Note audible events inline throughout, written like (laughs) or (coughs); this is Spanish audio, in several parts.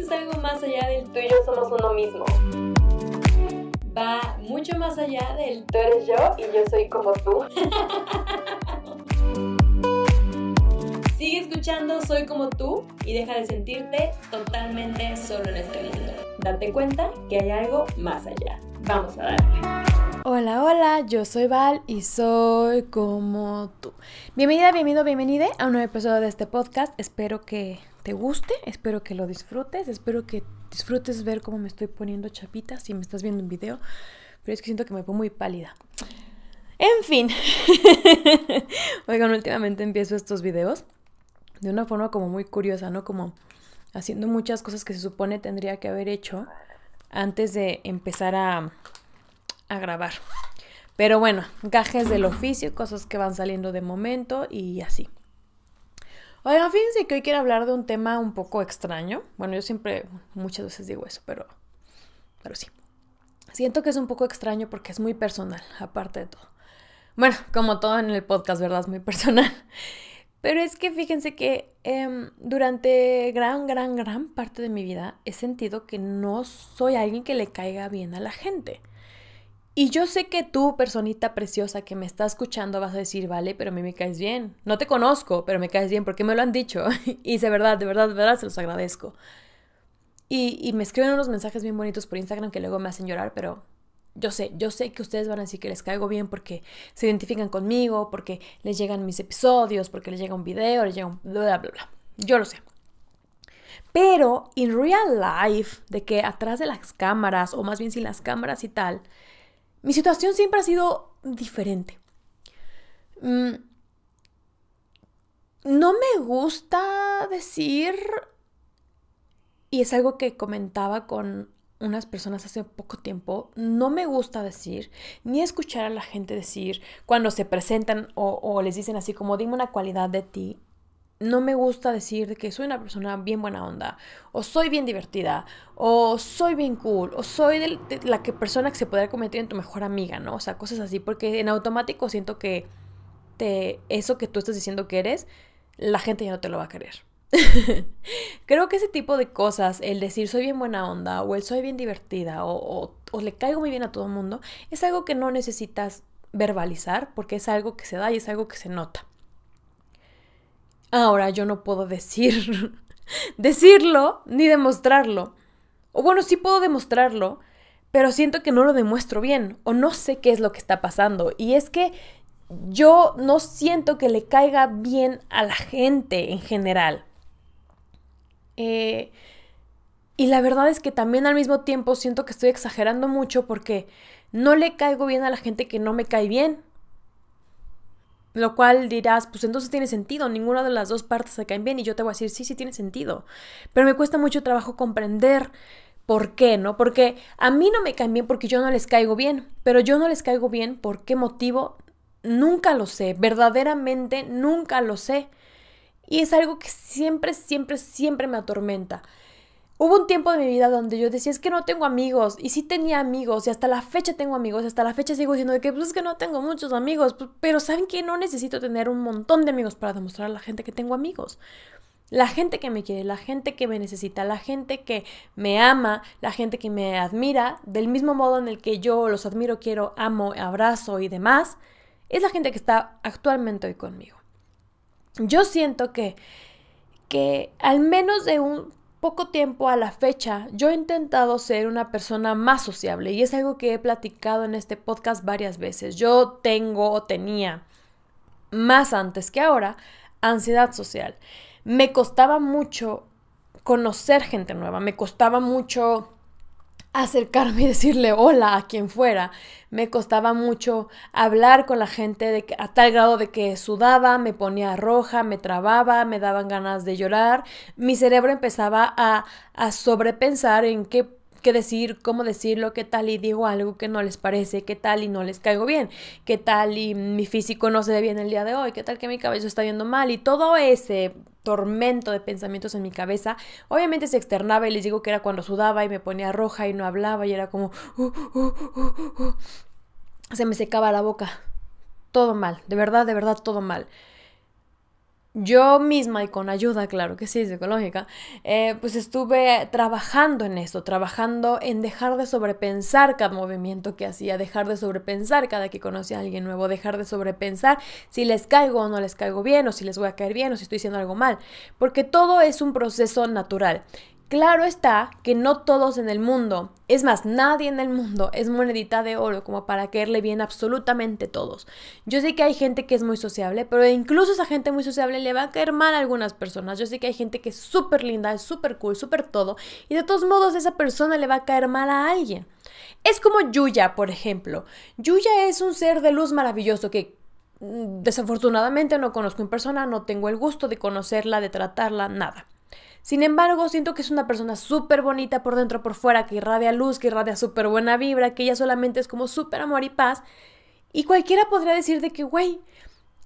es algo más allá del tú y yo somos uno mismo. Va mucho más allá del tú eres yo y yo soy como tú. (laughs) Sigue escuchando Soy como tú y deja de sentirte totalmente solo en este mundo. Date cuenta que hay algo más allá. Vamos a darle. Hola, hola, yo soy Val y soy como tú. Bienvenida, bienvenido, bienvenida a un nuevo episodio de este podcast. Espero que te guste, espero que lo disfrutes, espero que disfrutes ver cómo me estoy poniendo chapitas si me estás viendo un video, pero es que siento que me pongo muy pálida. En fin, (laughs) oigan, últimamente empiezo estos videos de una forma como muy curiosa, ¿no? Como haciendo muchas cosas que se supone tendría que haber hecho antes de empezar a grabar. Pero bueno, gajes del oficio, cosas que van saliendo de momento y así. Bueno, fíjense que hoy quiero hablar de un tema un poco extraño. Bueno, yo siempre muchas veces digo eso, pero, pero sí. Siento que es un poco extraño porque es muy personal, aparte de todo. Bueno, como todo en el podcast, ¿verdad? Es muy personal. (laughs) Pero es que fíjense que em, durante gran, gran, gran parte de mi vida he sentido que no soy alguien que le caiga bien a la gente. Y yo sé que tú, personita preciosa que me está escuchando, vas a decir, vale, pero a mí me caes bien. No te conozco, pero me caes bien porque me lo han dicho. (laughs) y de verdad, de verdad, de verdad, se los agradezco. Y, me escriben unos mensajes bien bonitos por Instagram que luego me hacen llorar, pero yo sé, yo sé que ustedes van a decir que les caigo bien porque se identifican conmigo, porque les llegan mis episodios, porque les llega un video, les llega un bla, bla, bla. Yo lo sé. Pero en real life, de que atrás de las cámaras, o más bien sin las cámaras y tal, mi situación siempre ha sido diferente. Mm, no me gusta decir, y es algo que comentaba con unas personas hace poco tiempo, no me gusta decir ni escuchar a la gente decir cuando se presentan o, o les dicen así como dime una cualidad de ti no me gusta decir que soy una persona bien buena onda, o soy bien divertida, o soy bien cool, o soy la que persona que se podría convertir en tu mejor amiga, ¿no? O sea, cosas así, porque en automático siento que eso que tú estás diciendo que eres, la gente ya no te lo va a querer. (laughs) Creo que ese tipo de cosas, el decir soy bien buena onda, o el soy bien divertida, o le caigo muy bien a todo el mundo, es algo que no necesitas verbalizar porque es algo que se da y es algo que se nota. Ahora yo no puedo decir, (laughs) decirlo ni demostrarlo. O bueno, sí puedo demostrarlo, pero siento que no lo demuestro bien o no sé qué es lo que está pasando. Y es que yo no siento que le caiga bien a la gente en general. Eh, y la verdad es que también al mismo tiempo siento que estoy exagerando mucho porque no le caigo bien a la gente que no me cae bien. Lo cual dirás, pues entonces tiene sentido, ninguna de las dos partes se caen bien y yo te voy a decir, sí, sí tiene sentido. Pero me cuesta mucho trabajo comprender por qué, ¿no? Porque a mí no me caen bien porque yo no les caigo bien, pero yo no les caigo bien por qué motivo, nunca lo sé, verdaderamente nunca lo sé. Y es algo que siempre, siempre, siempre me atormenta. Hubo un tiempo de mi vida donde yo decía, es que no tengo amigos, y sí tenía amigos, y hasta la fecha tengo amigos, hasta la fecha sigo diciendo que pues es que no tengo muchos amigos, pero ¿saben que No necesito tener un montón de amigos para demostrar a la gente que tengo amigos. La gente que me quiere, la gente que me necesita, la gente que me ama, la gente que me admira, del mismo modo en el que yo los admiro, quiero, amo, abrazo y demás, es la gente que está actualmente hoy conmigo. Yo siento que que al menos de un poco tiempo a la fecha, yo he intentado ser una persona más sociable y es algo que he platicado en este podcast varias veces. Yo tengo o tenía, más antes que ahora, ansiedad social. Me costaba mucho conocer gente nueva, me costaba mucho acercarme y decirle hola a quien fuera. Me costaba mucho hablar con la gente a tal grado de que sudaba, me ponía roja, me trababa, me daban ganas de llorar. Mi cerebro empezaba a, a sobrepensar en qué qué decir, cómo decirlo, qué tal y digo algo que no les parece, qué tal y no les caigo bien, qué tal y mi físico no se ve bien el día de hoy, qué tal que mi cabello está viendo mal y todo ese tormento de pensamientos en mi cabeza. Obviamente se externaba y les digo que era cuando sudaba y me ponía roja y no hablaba y era como... Uh, uh, uh, se me secaba la boca. Todo mal, de verdad, de verdad, todo mal yo misma y con ayuda, claro que sí, psicológica, ecológica eh, pues estuve trabajando en eso, trabajando en dejar de sobrepensar cada movimiento que hacía, dejar de sobrepensar cada que conocía a alguien nuevo, dejar de sobrepensar si les caigo o no les caigo bien, o si les voy a caer bien, o si estoy haciendo algo mal, porque todo es un proceso natural. Claro está que no todos en el mundo, es más, nadie en el mundo es monedita de oro como para caerle bien absolutamente todos. Yo sé que hay gente que es muy sociable, pero incluso esa gente muy sociable le va a caer mal a algunas personas. Yo sé que hay gente que es súper linda, es súper cool, súper todo, y de todos modos esa persona le va a caer mal a alguien. Es como Yuya, por ejemplo. Yuya es un ser de luz maravilloso que mm, desafortunadamente no conozco en persona, no tengo el gusto de conocerla, de tratarla, nada. Sin embargo, siento que es una persona súper bonita por dentro, por fuera, que irradia luz, que irradia súper buena vibra, que ella solamente es como súper amor y paz. Y cualquiera podría decir de que, güey,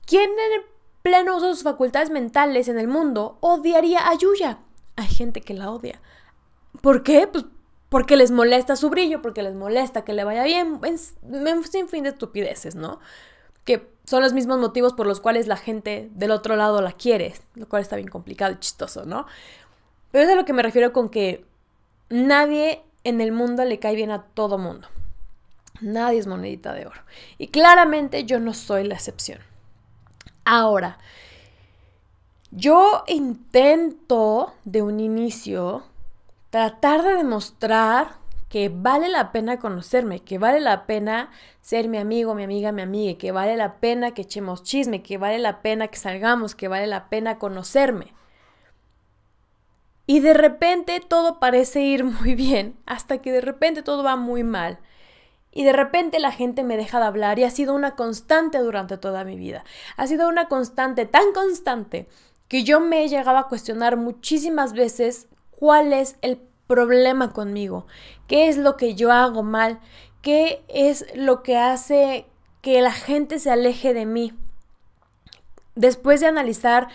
¿quién en el pleno uso de sus facultades mentales en el mundo odiaría a Yuya? Hay gente que la odia. ¿Por qué? Pues porque les molesta su brillo, porque les molesta que le vaya bien, sin fin de estupideces, ¿no? Que son los mismos motivos por los cuales la gente del otro lado la quiere, lo cual está bien complicado y chistoso, ¿no? Pero es a lo que me refiero con que nadie en el mundo le cae bien a todo mundo. Nadie es monedita de oro. Y claramente yo no soy la excepción. Ahora, yo intento de un inicio tratar de demostrar que vale la pena conocerme, que vale la pena ser mi amigo, mi amiga, mi amiga, que vale la pena que echemos chisme, que vale la pena que salgamos, que vale la pena conocerme. Y de repente todo parece ir muy bien, hasta que de repente todo va muy mal. Y de repente la gente me deja de hablar y ha sido una constante durante toda mi vida. Ha sido una constante, tan constante, que yo me he llegado a cuestionar muchísimas veces cuál es el problema conmigo, qué es lo que yo hago mal, qué es lo que hace que la gente se aleje de mí. Después de analizar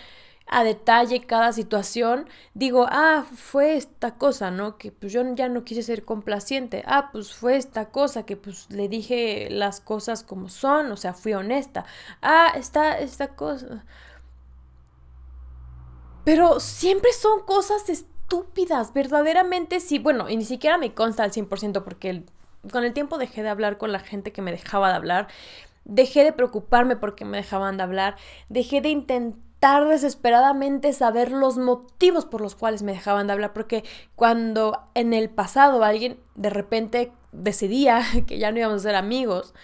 a detalle cada situación, digo, ah, fue esta cosa, ¿no? Que pues yo ya no quise ser complaciente, ah, pues fue esta cosa, que pues le dije las cosas como son, o sea, fui honesta, ah, está esta cosa. Pero siempre son cosas estúpidas, verdaderamente sí, bueno, y ni siquiera me consta al 100% porque con el tiempo dejé de hablar con la gente que me dejaba de hablar, dejé de preocuparme porque me dejaban de hablar, dejé de intentar desesperadamente saber los motivos por los cuales me dejaban de hablar, porque cuando en el pasado alguien de repente decidía (laughs) que ya no íbamos a ser amigos,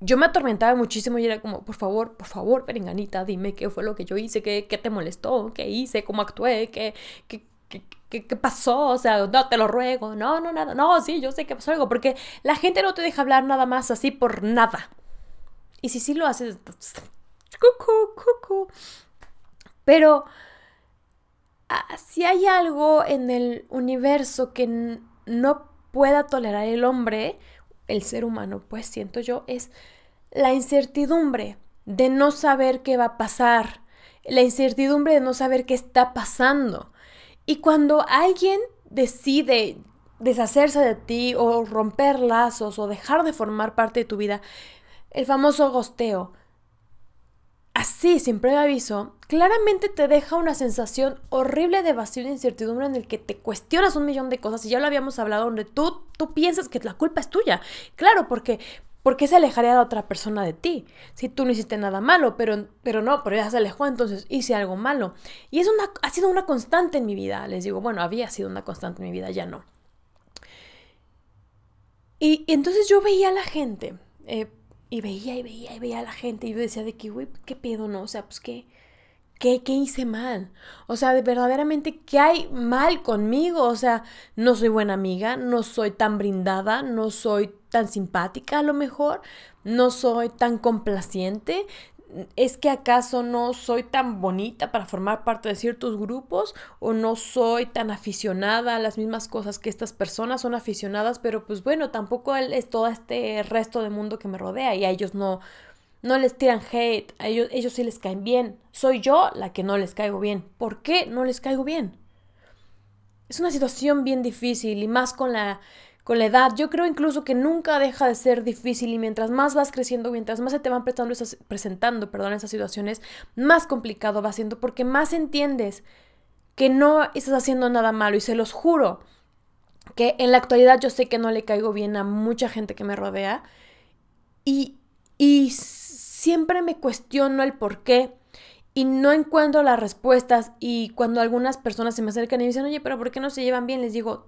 yo me atormentaba muchísimo y era como, por favor, por favor, Perenganita, dime qué fue lo que yo hice, qué, qué te molestó, qué hice, cómo actué, qué, qué, qué, qué pasó, o sea, no, te lo ruego, no, no, nada, no, sí, yo sé que pasó algo, porque la gente no te deja hablar nada más así por nada. Y si sí lo haces, cucú, Pero ah, si hay algo en el universo que no pueda tolerar el hombre, el ser humano, pues siento yo, es la incertidumbre de no saber qué va a pasar, la incertidumbre de no saber qué está pasando. Y cuando alguien decide deshacerse de ti o romper lazos o dejar de formar parte de tu vida, el famoso gosteo, así, sin previo aviso, claramente te deja una sensación horrible de vacío y incertidumbre en el que te cuestionas un millón de cosas y ya lo habíamos hablado, donde tú, tú piensas que la culpa es tuya. Claro, porque ¿Por qué se alejaría la otra persona de ti? Si tú no hiciste nada malo, pero, pero no, pero ya se alejó, entonces hice algo malo. Y es ha sido una constante en mi vida. Les digo, bueno, había sido una constante en mi vida, ya no. Y, entonces yo veía a la gente, eh, y veía y veía y veía a la gente. Y yo decía de que, güey, ¿qué pedo, no? O sea, pues qué. ¿Qué, hice mal? O sea, de verdaderamente, ¿qué hay mal conmigo? O sea, no soy buena amiga, no soy tan brindada, no soy tan simpática a lo mejor, no soy tan complaciente, ¿Es que acaso no soy tan bonita para formar parte de ciertos grupos o no soy tan aficionada a las mismas cosas que estas personas son aficionadas? Pero pues bueno, tampoco es todo este resto del mundo que me rodea y a ellos no, no les tiran hate, a ellos, ellos sí les caen bien. Soy yo la que no les caigo bien. ¿Por qué no les caigo bien? Es una situación bien difícil y más con la con la edad. Yo creo incluso que nunca deja de ser difícil y mientras más vas creciendo, mientras más se te van presentando perdón, esas situaciones, más complicado va siendo porque más entiendes que no estás haciendo nada malo y se los juro que en la actualidad yo sé que no le caigo bien a mucha gente que me rodea y, y siempre me cuestiono el por qué y no encuentro las respuestas y cuando algunas personas se me acercan y me dicen, oye, pero ¿por qué no se llevan bien? Les digo,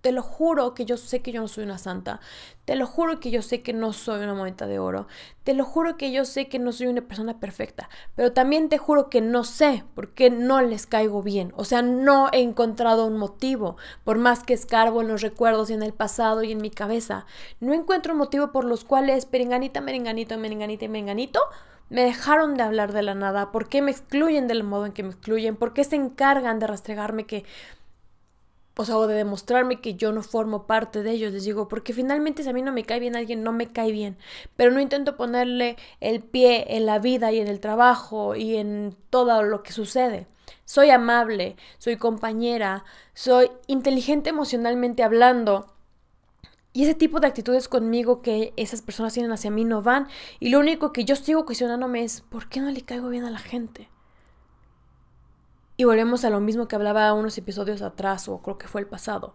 te lo juro que yo sé que yo no soy una santa. Te lo juro que yo sé que no soy una moneta de oro. Te lo juro que yo sé que no soy una persona perfecta. Pero también te juro que no sé por qué no les caigo bien. O sea, no he encontrado un motivo. Por más que escarbo en los recuerdos y en el pasado y en mi cabeza, no encuentro un motivo por los cuales perenganita, merenganito, merenganita y merenganito me dejaron de hablar de la nada. ¿Por qué me excluyen del modo en que me excluyen? ¿Por qué se encargan de rastregarme que o sea, o de demostrarme que yo no formo parte de ellos, les digo, porque finalmente si a mí no me cae bien alguien, no me cae bien, pero no intento ponerle el pie en la vida y en el trabajo y en todo lo que sucede. Soy amable, soy compañera, soy inteligente emocionalmente hablando. Y ese tipo de actitudes conmigo que esas personas tienen hacia mí no van. Y lo único que yo sigo cuestionándome es, ¿por qué no le caigo bien a la gente? Y volvemos a lo mismo que hablaba unos episodios atrás, o creo que fue el pasado,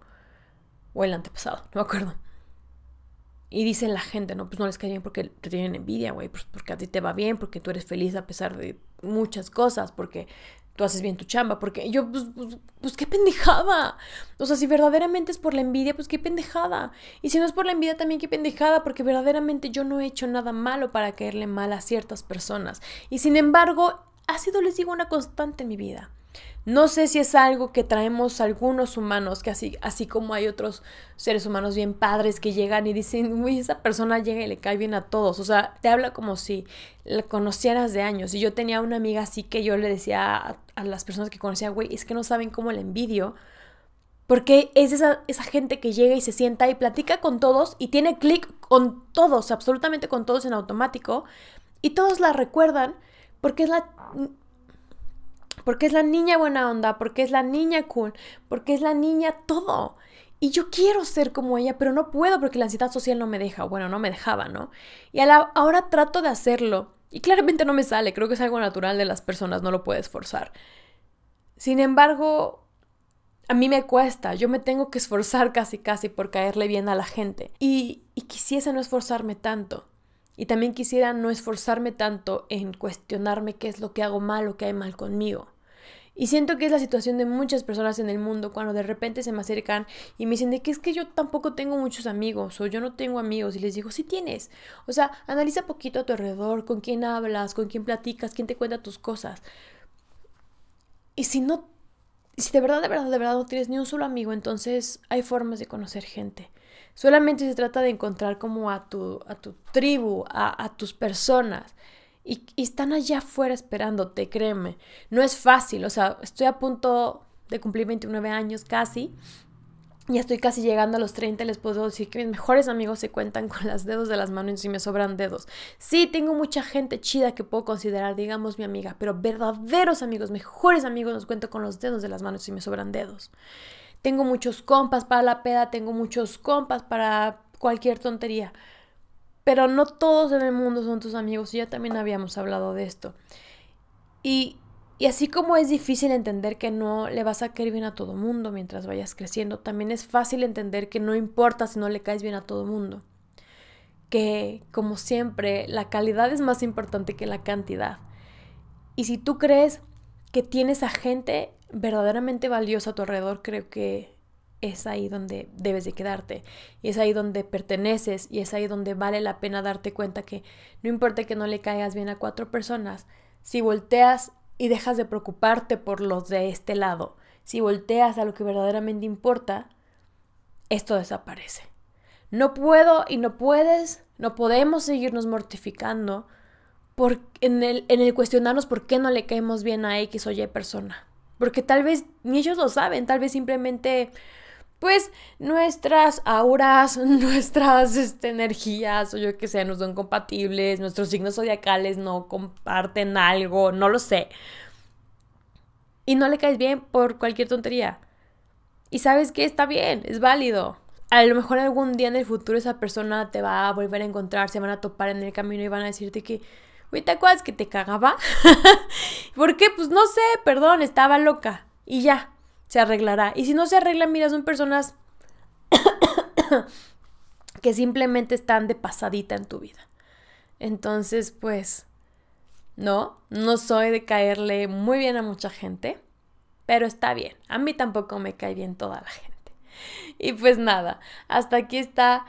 o el antepasado, no me acuerdo. Y dicen la gente, no, pues no les cae porque te tienen envidia, güey, pues porque a ti te va bien, porque tú eres feliz a pesar de muchas cosas, porque tú haces bien tu chamba, porque yo, pues, pues, pues, qué pendejada. O sea, si verdaderamente es por la envidia, pues qué pendejada. Y si no es por la envidia, también qué pendejada, porque verdaderamente yo no he hecho nada malo para caerle mal a ciertas personas. Y sin embargo, ha sido, les digo, una constante en mi vida. No sé si es algo que traemos algunos humanos, que así, así como hay otros seres humanos bien padres que llegan y dicen, uy, esa persona llega y le cae bien a todos. O sea, te habla como si la conocieras de años. Y yo tenía una amiga así que yo le decía a, las personas que conocía, güey, es que no saben cómo la envidio. Porque es esa, esa gente que llega y se sienta y platica con todos y tiene clic con todos, absolutamente con todos en automático. Y todos la recuerdan porque es la porque es la niña buena onda, porque es la niña cool, porque es la niña todo. Y yo quiero ser como ella, pero no puedo porque la ansiedad social no me deja, bueno, no me dejaba, ¿no? Y ahora trato de hacerlo. Y claramente no me sale, creo que es algo natural de las personas, no lo puedes forzar. Sin embargo, a mí me cuesta, yo me tengo que esforzar casi casi por caerle bien a la gente. Y, y quisiese no esforzarme tanto. Y también quisiera no esforzarme tanto en cuestionarme qué es lo que hago mal o qué hay mal conmigo. Y siento que es la situación de muchas personas en el mundo cuando de repente se me acercan y me dicen de que es que yo tampoco tengo muchos amigos o yo no tengo amigos y les digo, sí tienes. O sea, analiza poquito a tu alrededor, con quién hablas, con quién platicas, quién te cuenta tus cosas. Y si no, si de verdad, de verdad, de verdad no tienes ni un solo amigo, entonces hay formas de conocer gente. Solamente se trata de encontrar como a tu, a tu tribu, a, a tus personas. Y, están allá afuera esperándote, créeme. No es fácil, o sea, estoy a punto de cumplir 29 años casi. Ya estoy casi llegando a los 30, les puedo decir que mis mejores amigos se cuentan (laughs) con los dedos de las manos y me sobran dedos. Sí, tengo mucha gente chida que puedo considerar, digamos, mi amiga, pero verdaderos amigos, mejores amigos, nos cuento con los dedos de las manos y me sobran dedos. Tengo muchos compas para la peda, tengo muchos compas para cualquier tontería pero no todos en el mundo son tus amigos y ya también habíamos hablado de esto. Y, y así como es difícil entender que no le vas a caer bien a todo mundo mientras vayas creciendo, también es fácil entender que no importa si no le caes bien a todo mundo. Que, como siempre, la calidad es más importante que la cantidad. Y si tú crees que tienes a gente verdaderamente valiosa a tu alrededor, creo que es ahí donde debes de quedarte, y es ahí donde perteneces, y es ahí donde vale la pena darte cuenta que no importa que no le caigas bien a cuatro personas, si volteas y dejas de preocuparte por los de este lado, si volteas a lo que verdaderamente importa, esto desaparece. No puedo y no puedes, no podemos seguirnos mortificando por, en, el, en el cuestionarnos por qué no le caemos bien a X o Y persona. Porque tal vez ni ellos lo saben, tal vez simplemente pues nuestras auras, (laughs) nuestras este, energías o yo que sé, no son compatibles, nuestros signos zodiacales no comparten algo, no lo sé. Y no le caes bien por cualquier tontería. Y sabes que está bien, es válido. A lo mejor algún día en el futuro esa persona te va a volver a encontrar, se van a topar en el camino y van a decirte que, güey, ¿te acuerdas que te cagaba? (laughs) ¿Por qué? Pues no sé, perdón, estaba loca. Y ya, se arreglará. Y si no se arregla mira, son personas (coughs) que simplemente están de pasadita en tu vida. Entonces, pues, no, no soy de caerle muy bien a mucha gente, pero está bien. A mí tampoco me cae bien toda la gente. Y pues nada, hasta aquí está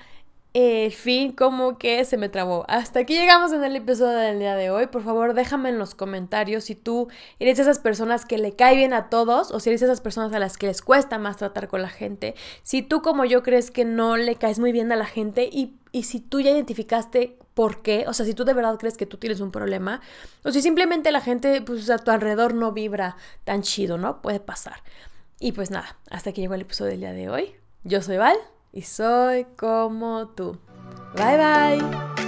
el fin como que se me trabó. Hasta aquí llegamos en el episodio del día de hoy. Por favor, déjame en los comentarios si tú eres de esas personas que le cae bien a todos o si eres de esas personas a las que les cuesta más tratar con la gente. Si tú como yo crees que no le caes muy bien a la gente y, y si tú ya identificaste por qué, o sea, si tú de verdad crees que tú tienes un problema, o si simplemente la gente pues, a tu alrededor no vibra tan chido, ¿no? Puede pasar. Y pues nada, hasta aquí llegó el episodio del día de hoy. Yo soy Val y soy como tú. Bye bye.